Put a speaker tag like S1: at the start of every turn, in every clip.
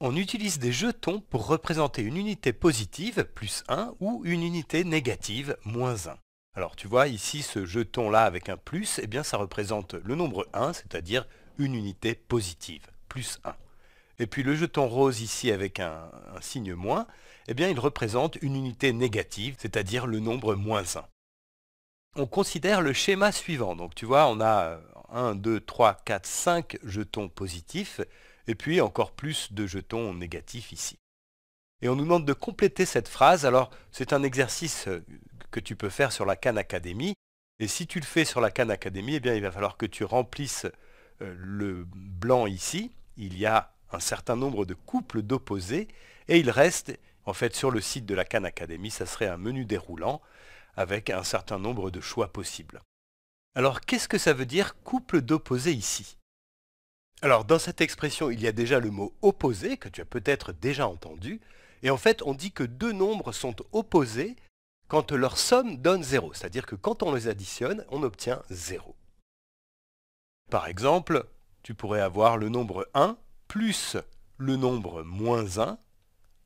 S1: On utilise des jetons pour représenter une unité positive, plus 1, ou une unité négative, moins 1. Alors tu vois, ici, ce jeton-là avec un plus, eh bien ça représente le nombre 1, c'est-à-dire une unité positive, plus 1. Et puis le jeton rose ici avec un, signe moins, eh bien il représente une unité négative, c'est-à-dire le nombre moins 1. On considère le schéma suivant. Donc tu vois, on a 1, 2, 3, 4, 5 jetons positifs, et puis encore plus de jetons négatifs ici. Et on nous demande de compléter cette phrase, alors c'est un exercice euh, que tu peux faire sur la Khan Academy, et si tu le fais sur la Khan Academy, eh bien, il va falloir que tu remplisses euh, le blanc ici, il y a un certain nombre de couples d'opposés, et il reste, en fait sur le site de la Khan Academy, ça serait un menu déroulant avec un certain nombre de choix possibles. Alors qu'est-ce que ça veut dire couple d'opposés ici alors dans cette expression, il y a déjà le mot opposé que tu as peut-être déjà entendu. Et en fait, on dit que deux nombres sont opposés quand leur somme donne 0. C'est-à-dire que quand on les additionne, on obtient 0. Par exemple, tu pourrais avoir le nombre 1 plus le nombre moins 1.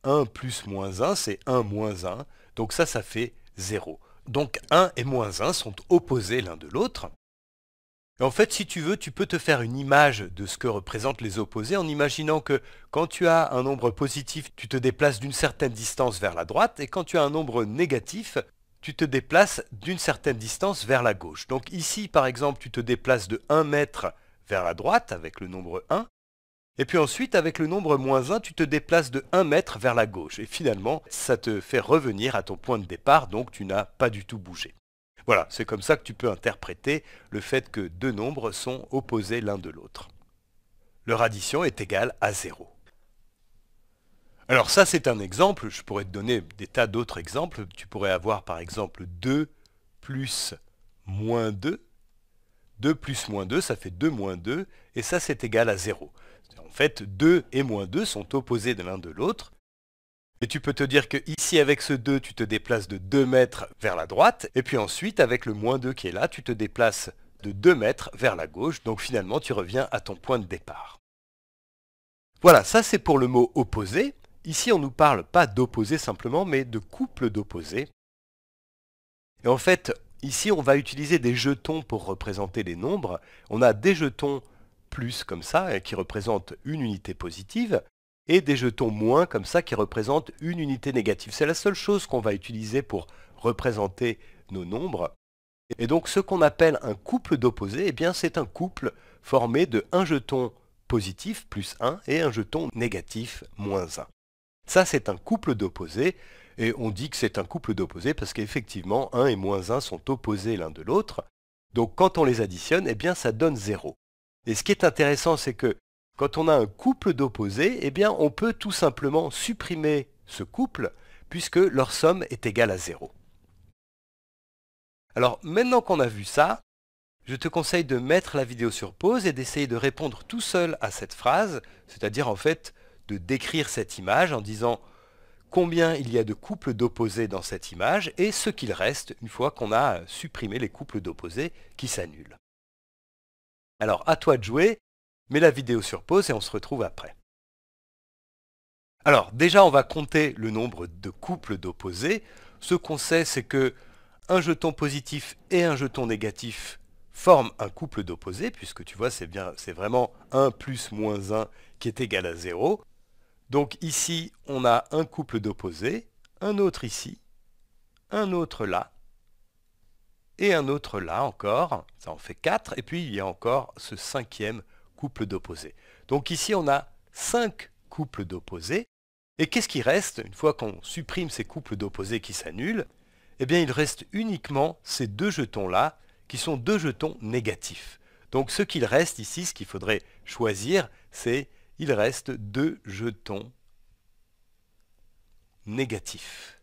S1: 1 plus moins 1, c'est 1 moins 1. Donc ça, ça fait 0. Donc 1 et moins 1 sont opposés l'un de l'autre en fait, si tu veux, tu peux te faire une image de ce que représentent les opposés en imaginant que quand tu as un nombre positif, tu te déplaces d'une certaine distance vers la droite, et quand tu as un nombre négatif, tu te déplaces d'une certaine distance vers la gauche. Donc ici, par exemple, tu te déplaces de 1 mètre vers la droite avec le nombre 1, et puis ensuite, avec le nombre moins 1, tu te déplaces de 1 mètre vers la gauche, et finalement, ça te fait revenir à ton point de départ, donc tu n'as pas du tout bougé. Voilà, c'est comme ça que tu peux interpréter le fait que deux nombres sont opposés l'un de l'autre. Leur addition est égale à 0. Alors ça, c'est un exemple. Je pourrais te donner des tas d'autres exemples. Tu pourrais avoir par exemple 2 plus moins 2. 2 plus moins 2, ça fait 2 moins 2, et ça c'est égal à 0. En fait, 2 et moins 2 sont opposés de l'un de l'autre, et tu peux te dire que ici avec ce 2, tu te déplaces de 2 mètres vers la droite, et puis ensuite avec le moins 2 qui est là, tu te déplaces de 2 mètres vers la gauche, donc finalement tu reviens à ton point de départ. Voilà, ça c'est pour le mot opposé. Ici on nous parle pas d'opposé simplement, mais de couple d'opposés. Et en fait, ici on va utiliser des jetons pour représenter les nombres. On a des jetons plus comme ça, hein, qui représentent une unité positive, et des jetons moins comme ça qui représentent une unité négative. C'est la seule chose qu'on va utiliser pour représenter nos nombres. Et donc ce qu'on appelle un couple d'opposés, eh bien c'est un couple formé de un jeton positif plus 1 et un jeton négatif moins 1. Ça c'est un couple d'opposés et on dit que c'est un couple d'opposés parce qu'effectivement 1 et moins 1 sont opposés l'un de l'autre. Donc quand on les additionne, eh bien ça donne 0. Et ce qui est intéressant c'est que quand on a un couple d'opposés, eh bien, on peut tout simplement supprimer ce couple puisque leur somme est égale à 0. Alors maintenant qu'on a vu ça, je te conseille de mettre la vidéo sur pause et d'essayer de répondre tout seul à cette phrase, c'est-à-dire en fait de décrire cette image en disant combien il y a de couples d'opposés dans cette image et ce qu'il reste une fois qu'on a supprimé les couples d'opposés qui s'annulent. Alors à toi de jouer, mais la vidéo sur pause et on se retrouve après. Alors, déjà, on va compter le nombre de couples d'opposés. Ce qu'on sait, c'est que un jeton positif et un jeton négatif forment un couple d'opposés, puisque tu vois, c'est bien, c'est vraiment 1 plus moins 1 qui est égal à 0. Donc ici, on a un couple d'opposés, un autre ici, un autre là, et un autre là encore. Ça en fait 4, et puis il y a encore ce cinquième couple d'opposés. Donc ici, on a 5 couples d'opposés. Et qu'est-ce qui reste une fois qu'on supprime ces couples d'opposés qui s'annulent Eh bien, il reste uniquement ces deux jetons-là, qui sont deux jetons négatifs. Donc ce qu'il reste ici, ce qu'il faudrait choisir, c'est il reste deux jetons négatifs.